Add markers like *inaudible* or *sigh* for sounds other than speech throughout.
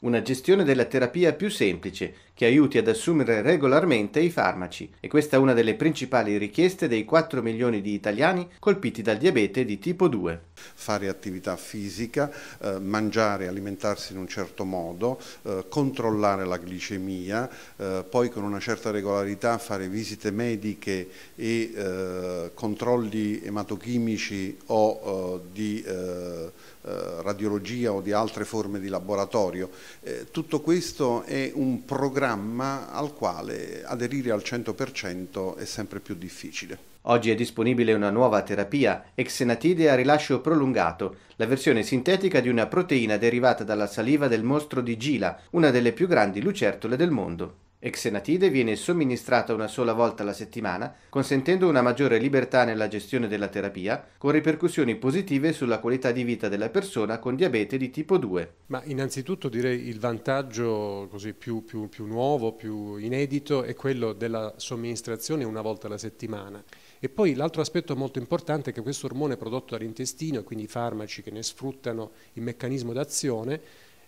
una gestione della terapia più semplice che aiuti ad assumere regolarmente i farmaci e questa è una delle principali richieste dei 4 milioni di italiani colpiti dal diabete di tipo 2. Fare attività fisica, eh, mangiare, alimentarsi in un certo modo, eh, controllare la glicemia, eh, poi con una certa regolarità fare visite mediche e eh, controlli ematochimici o eh, di eh, radiologia o di altre forme di laboratorio eh, tutto questo è un programma al quale aderire al 100% è sempre più difficile. Oggi è disponibile una nuova terapia, Exenatide a rilascio prolungato, la versione sintetica di una proteina derivata dalla saliva del mostro di Gila, una delle più grandi lucertole del mondo. Exenatide viene somministrata una sola volta alla settimana, consentendo una maggiore libertà nella gestione della terapia, con ripercussioni positive sulla qualità di vita della persona con diabete di tipo 2. Ma innanzitutto direi il vantaggio più, più, più nuovo, più inedito, è quello della somministrazione una volta alla settimana. E poi l'altro aspetto molto importante è che questo ormone prodotto dall'intestino, e quindi i farmaci che ne sfruttano il meccanismo d'azione,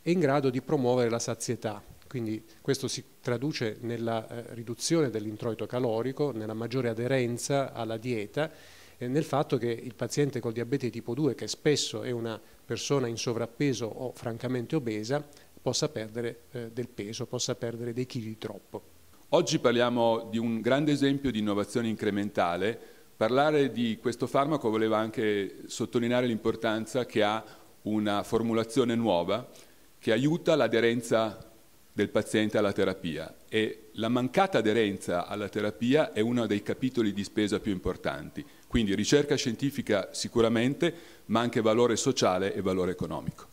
è in grado di promuovere la sazietà quindi questo si traduce nella eh, riduzione dell'introito calorico, nella maggiore aderenza alla dieta e nel fatto che il paziente col diabete tipo 2, che spesso è una persona in sovrappeso o francamente obesa, possa perdere eh, del peso, possa perdere dei chili di troppo. Oggi parliamo di un grande esempio di innovazione incrementale. Parlare di questo farmaco voleva anche sottolineare l'importanza che ha una formulazione nuova che aiuta l'aderenza del paziente alla terapia e la mancata aderenza alla terapia è uno dei capitoli di spesa più importanti, quindi ricerca scientifica sicuramente, ma anche valore sociale e valore economico.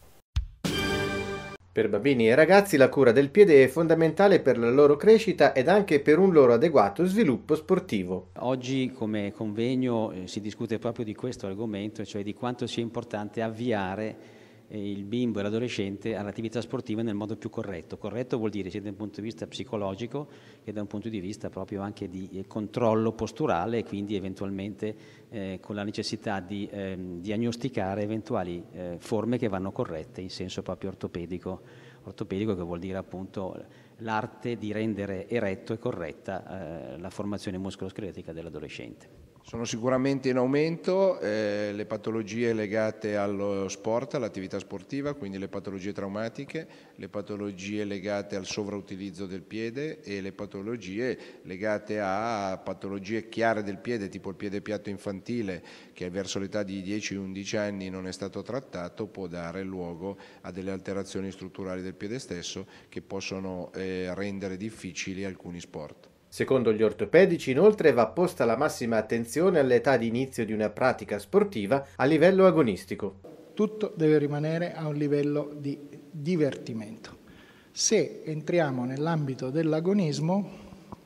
Per bambini e ragazzi la cura del piede è fondamentale per la loro crescita ed anche per un loro adeguato sviluppo sportivo. Oggi come convegno eh, si discute proprio di questo argomento, cioè di quanto sia importante avviare il bimbo e l'adolescente all'attività sportiva nel modo più corretto. Corretto vuol dire sia da un punto di vista psicologico che da un punto di vista proprio anche di eh, controllo posturale e quindi eventualmente eh, con la necessità di eh, diagnosticare eventuali eh, forme che vanno corrette in senso proprio ortopedico, ortopedico che vuol dire appunto l'arte di rendere eretta e corretta eh, la formazione muscoloscheletica dell'adolescente. Sono sicuramente in aumento eh, le patologie legate allo sport, all'attività sportiva, quindi le patologie traumatiche, le patologie legate al sovrautilizzo del piede e le patologie legate a patologie chiare del piede, tipo il piede piatto infantile che verso l'età di 10-11 anni non è stato trattato, può dare luogo a delle alterazioni strutturali del piede stesso che possono eh, rendere difficili alcuni sport. Secondo gli ortopedici, inoltre, va posta la massima attenzione all'età di inizio di una pratica sportiva a livello agonistico. Tutto deve rimanere a un livello di divertimento. Se entriamo nell'ambito dell'agonismo,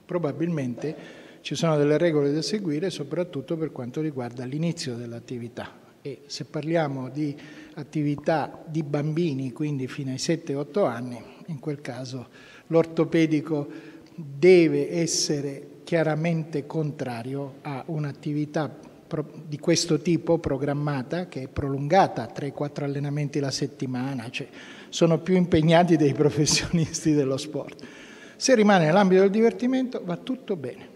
probabilmente ci sono delle regole da seguire, soprattutto per quanto riguarda l'inizio dell'attività. E se parliamo di attività di bambini, quindi fino ai 7-8 anni, in quel caso l'ortopedico deve essere chiaramente contrario a un'attività di questo tipo programmata che è prolungata, 3-4 allenamenti la settimana, cioè sono più impegnati dei *laughs* professionisti dello sport. Se rimane nell'ambito del divertimento va tutto bene.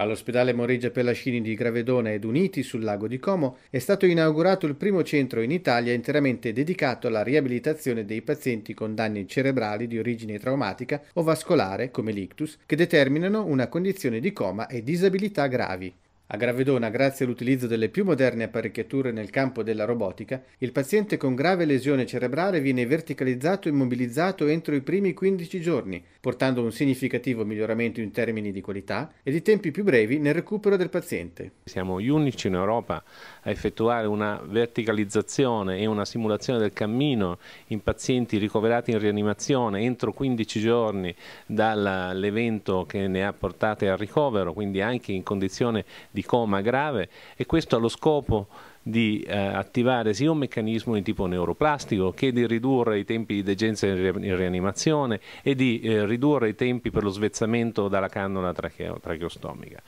All'ospedale Moreggia Pellascini di Gravedona ed Uniti sul lago di Como è stato inaugurato il primo centro in Italia interamente dedicato alla riabilitazione dei pazienti con danni cerebrali di origine traumatica o vascolare, come l'ictus, che determinano una condizione di coma e disabilità gravi. A Gravedona, grazie all'utilizzo delle più moderne apparecchiature nel campo della robotica, il paziente con grave lesione cerebrale viene verticalizzato e immobilizzato entro i primi 15 giorni, portando un significativo miglioramento in termini di qualità e di tempi più brevi nel recupero del paziente. Siamo gli unici in Europa a effettuare una verticalizzazione e una simulazione del cammino in pazienti ricoverati in rianimazione entro 15 giorni dall'evento che ne ha portate al ricovero, quindi anche in condizione di di coma grave e questo ha lo scopo di eh, attivare sia un meccanismo di tipo neuroplastico che di ridurre i tempi di degenza in, rianimazione e di eh, ridurre i tempi per lo svezzamento dalla cannula tracheo tracheostomica.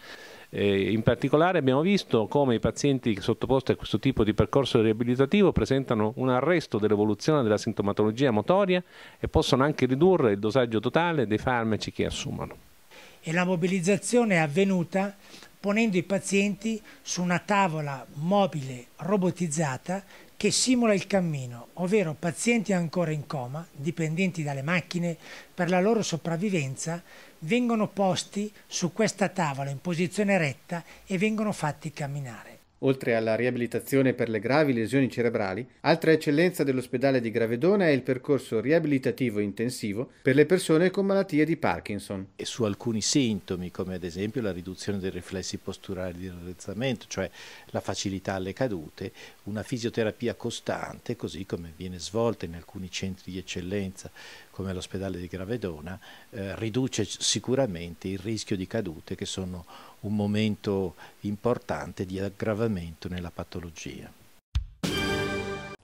in particolare abbiamo visto come i pazienti sottoposti a questo tipo di percorso riabilitativo presentano un arresto dell'evoluzione della sintomatologia motoria e possono anche ridurre il dosaggio totale dei farmaci che assumono e la mobilizzazione è avvenuta ponendo i pazienti su una tavola mobile robotizzata che simula il cammino, ovvero pazienti ancora in coma, dipendenti dalle macchine, per la loro sopravvivenza, vengono posti su questa tavola in posizione retta e vengono fatti camminare. Oltre alla riabilitazione per le gravi lesioni cerebrali, altra eccellenza dell'ospedale di Gravedona è il percorso riabilitativo intensivo per le persone con malattie di Parkinson. E su alcuni sintomi, come ad esempio la riduzione dei riflessi posturali di raddrizzamento, cioè la facilità alle cadute, una fisioterapia costante, così come viene svolta in alcuni centri di eccellenza come l'ospedale di Gravedona, eh, riduce sicuramente il rischio di cadute che sono un momento importante di aggravamento nella patologia.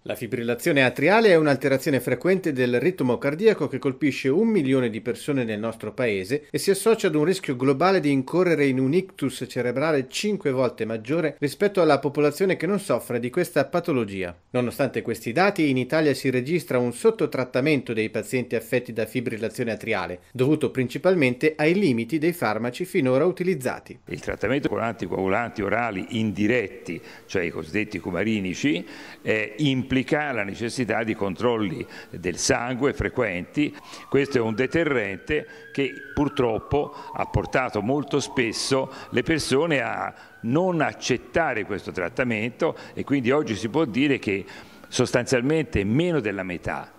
La fibrillazione atriale è un'alterazione frequente del ritmo cardiaco che colpisce un milione di persone nel nostro paese e si associa ad un rischio globale di incorrere in un ictus cerebrale 5 volte maggiore rispetto alla popolazione che non soffre di questa patologia. Nonostante questi dati, in Italia si registra un sottotrattamento dei pazienti affetti da fibrillazione atriale, dovuto principalmente ai limiti dei farmaci finora utilizzati. Il trattamento con anticoagulanti orali indiretti, cioè i cosiddetti cumarinici, è implicato implica la necessità di controlli del sangue frequenti. Questo è un deterrente che purtroppo ha portato molto spesso le persone a non accettare questo trattamento e quindi oggi si può dire che sostanzialmente meno della metà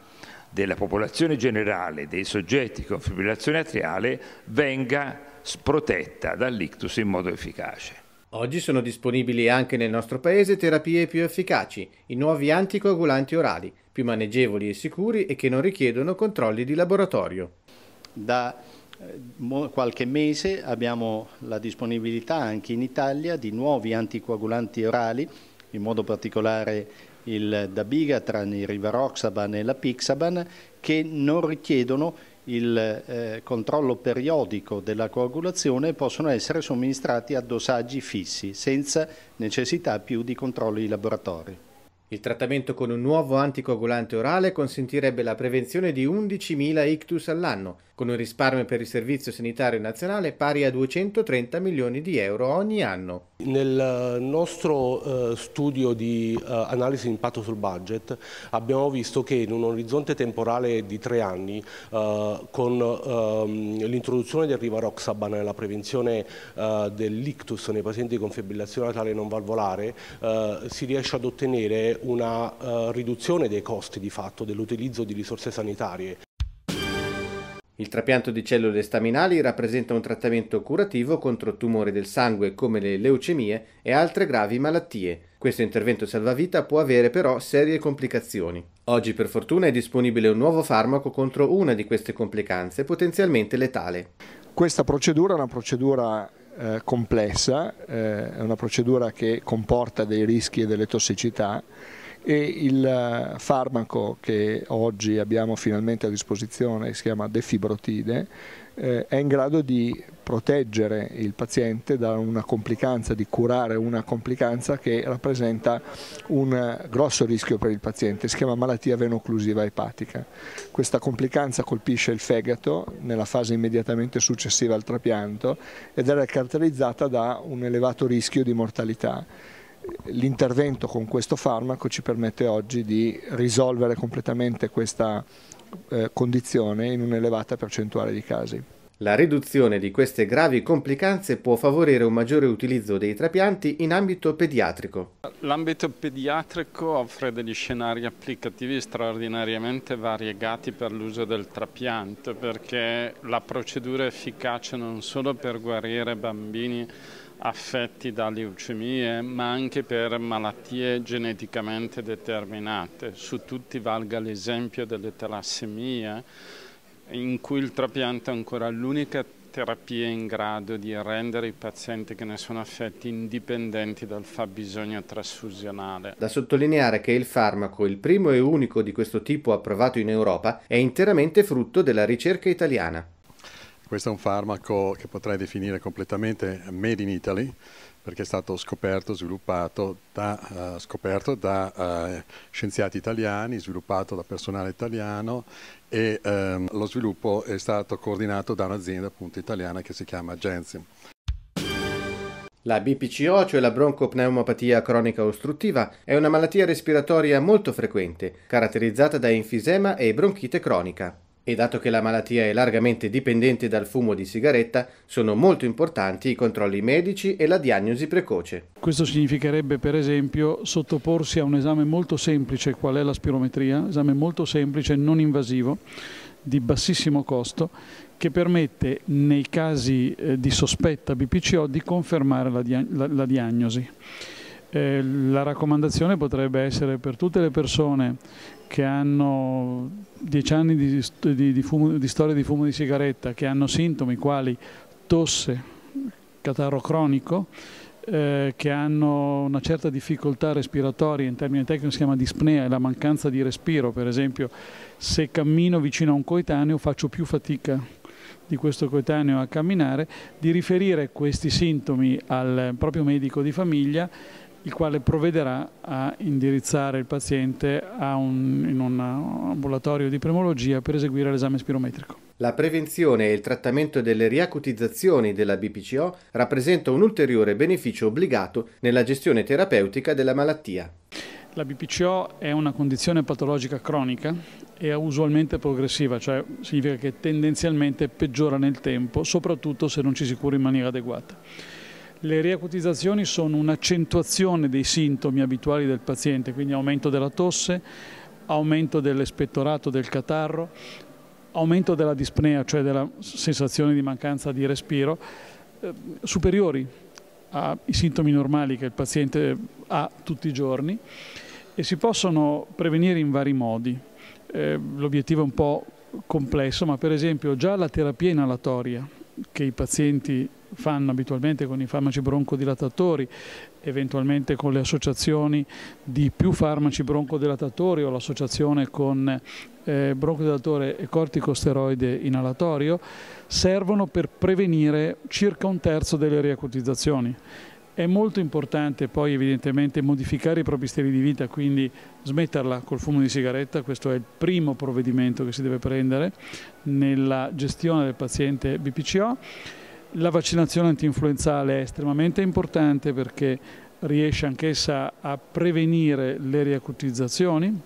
della popolazione generale dei soggetti con fibrillazione atriale venga protetta dall'ictus in modo efficace. Oggi sono disponibili anche nel nostro paese terapie più efficaci, i nuovi anticoagulanti orali, più maneggevoli e sicuri e che non richiedono controlli di laboratorio. Da eh, qualche mese abbiamo la disponibilità anche in Italia di nuovi anticoagulanti orali, in modo particolare il Dabigatran, il Rivaroxaban e la Pixaban, che non richiedono il eh, controllo periodico della coagulazione possono essere somministrati a dosaggi fissi senza necessità più di controlli di laboratorio. Il trattamento con un nuovo anticoagulante orale consentirebbe la prevenzione di 11.000 ictus all'anno, con un risparmio per il Servizio Sanitario Nazionale pari a 230 milioni di euro ogni anno. Nel eh, nostro eh, studio di eh, analisi di impatto sul budget abbiamo visto che in un orizzonte temporale di tre anni, con ehm, l'introduzione del Rivaroxaban nella prevenzione dell'ictus nei pazienti con fibrillazione atale non valvolare, si riesce ad ottenere una uh, riduzione dei costi di fatto dell'utilizzo di risorse sanitarie. Il trapianto di cellule staminali rappresenta un trattamento curativo contro tumori del sangue come le leucemie e altre gravi malattie. Questo intervento salvavita può avere però serie complicazioni. Oggi per fortuna è disponibile un nuovo farmaco contro una di queste complicanze potenzialmente letale. Questa procedura è una procedura eh, complessa, eh, è una procedura che comporta dei rischi e delle tossicità e il eh, farmaco che oggi abbiamo finalmente a disposizione, si chiama defibrotide, eh, è in grado di proteggere il paziente da una complicanza, di curare una complicanza che rappresenta un grosso rischio per il paziente, si chiama malattia venoclusiva epatica. Questa complicanza colpisce il fegato nella fase immediatamente successiva al trapianto ed è caratterizzata da un elevato rischio di mortalità l'intervento con questo farmaco ci permette oggi di risolvere completamente questa eh, condizione in un'elevata percentuale di casi. La riduzione di queste gravi complicanze può favorire un maggiore utilizzo dei trapianti in ambito pediatrico. L'ambito pediatrico offre degli scenari applicativi straordinariamente variegati per l'uso del trapianto perché la procedura è efficace non solo per guarire bambini affetti da leucemie ma anche per malattie geneticamente determinate. Su tutti valga l'esempio delle talassemie in cui il trapianto è ancora l'unica terapia in grado di rendere i pazienti che ne sono affetti indipendenti dal fabbisogno trasfusionale. Da sottolineare che il farmaco, il primo e unico di questo tipo approvato in Europa, è interamente frutto della ricerca italiana. Questo è un farmaco che potrei definire completamente made in Italy perché è stato scoperto, sviluppato da, uh, scoperto da uh, scienziati italiani, sviluppato da personale italiano e um, lo sviluppo è stato coordinato da un'azienda appunto italiana che si chiama Gensim. La BPCO, cioè la broncopneumopatia cronica ostruttiva, è una malattia respiratoria molto frequente, caratterizzata da enfisema e bronchite cronica e dato che la malattia è largamente dipendente dal fumo di sigaretta, sono molto importanti i controlli medici e la diagnosi precoce. Questo significherebbe per esempio sottoporsi a un esame molto semplice, qual è la spirometria, esame molto semplice, non invasivo, di bassissimo costo, che permette nei casi eh, di sospetta BPCO di confermare la, dia la, la diagnosi. Eh, la raccomandazione potrebbe essere per tutte le persone che hanno 10 anni di, di, di, fumo, di storia di fumo di sigaretta, che hanno sintomi quali tosse, catarro cronico, eh, che hanno una certa difficoltà respiratoria, in termini tecnici si chiama dispnea, e la mancanza di respiro, per esempio se cammino vicino a un coetaneo faccio più fatica di questo coetaneo a camminare, di riferire questi sintomi al proprio medico di famiglia il quale provvederà a indirizzare il paziente un, in un ambulatorio di premologia per eseguire l'esame spirometrico. La prevenzione e il trattamento delle riacutizzazioni della BPCO rappresenta un ulteriore beneficio obbligato nella gestione terapeutica della malattia. La BPCO è una condizione patologica cronica e usualmente progressiva, cioè significa che tendenzialmente peggiora nel tempo, soprattutto se non ci si cura in maniera adeguata. Le riacutizzazioni sono un'accentuazione dei sintomi abituali del paziente, quindi aumento della tosse, aumento dell'espettorato del catarro, aumento della dispnea, cioè della sensazione di mancanza di respiro, eh, superiori ai sintomi normali che il paziente ha tutti i giorni e si possono prevenire in vari modi. Eh, L'obiettivo è un po' complesso, ma per esempio già la terapia inalatoria che i pazienti fanno abitualmente con i farmaci broncodilatatori, eventualmente con le associazioni di più farmaci broncodilatatori o l'associazione con eh, broncodilatatore e corticosteroide inalatorio, servono per prevenire circa un terzo delle riacutizzazioni è molto importante poi evidentemente modificare i propri stili di vita, quindi smetterla col fumo di sigaretta, questo è il primo provvedimento che si deve prendere nella gestione del paziente BPCO. La vaccinazione antinfluenzale è estremamente importante perché riesce anch'essa a prevenire le riacutizzazioni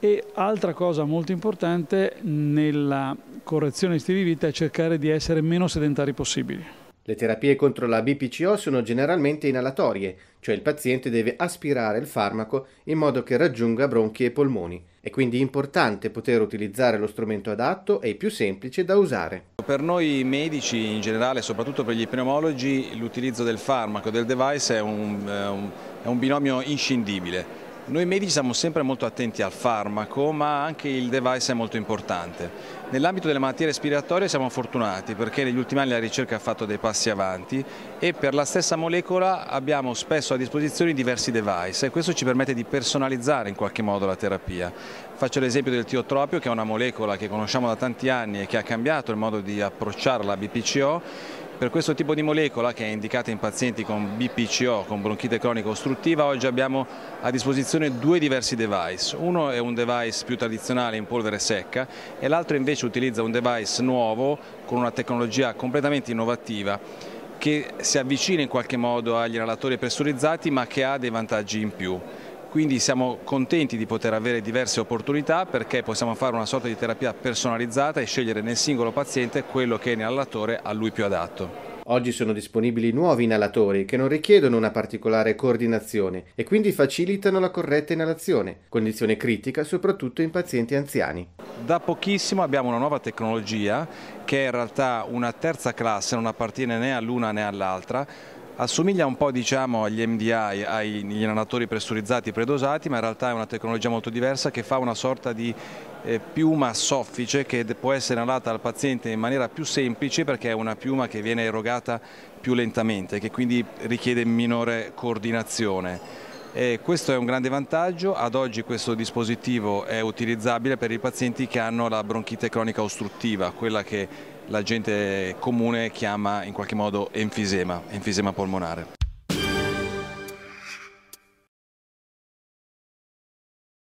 e altra cosa molto importante nella correzione di stili di vita è cercare di essere meno sedentari possibili. Le terapie contro la BPCO sono generalmente inalatorie, cioè il paziente deve aspirare il farmaco in modo che raggiunga bronchi e polmoni. È quindi importante poter utilizzare lo strumento adatto e più semplice da usare. Per noi medici in generale, soprattutto per gli pneumologi, l'utilizzo del farmaco, del device è un, è eh, un, è un binomio inscindibile noi medici siamo sempre molto attenti al farmaco, ma anche il device è molto importante. Nell'ambito delle malattie respiratorie siamo fortunati perché negli ultimi anni la ricerca ha fatto dei passi avanti e per la stessa molecola abbiamo spesso a disposizione diversi device e questo ci permette di personalizzare in qualche modo la terapia. Faccio l'esempio del tiotropio che è una molecola che conosciamo da tanti anni e che ha cambiato il modo di approcciare la BPCO per questo tipo di molecola che è indicata in pazienti con BPCO, con bronchite cronica ostruttiva, oggi abbiamo a disposizione due diversi device. Uno è un device più tradizionale in polvere secca e l'altro invece utilizza un device nuovo con una tecnologia completamente innovativa che si avvicina in qualche modo agli inalatori pressurizzati ma che ha dei vantaggi in più quindi siamo contenti di poter avere diverse opportunità perché possiamo fare una sorta di terapia personalizzata e scegliere nel singolo paziente quello che è inalatore a lui più adatto. Oggi sono disponibili nuovi inalatori che non richiedono una particolare coordinazione e quindi facilitano la corretta inalazione, condizione critica soprattutto in pazienti anziani. Da pochissimo abbiamo una nuova tecnologia che è in realtà una terza classe, non appartiene né all'una né all'altra, Assomiglia un po' diciamo, agli MDI, agli inalatori pressurizzati predosati, ma in realtà è una tecnologia molto diversa che fa una sorta di eh, piuma soffice che può essere inalata al paziente in maniera più semplice perché è una piuma che viene erogata più lentamente e che quindi richiede minore coordinazione. E questo è un grande vantaggio, ad oggi questo dispositivo è utilizzabile per i pazienti che hanno la bronchite cronica ostruttiva, quella che la gente comune chiama in qualche modo enfisema, enfisema polmonare.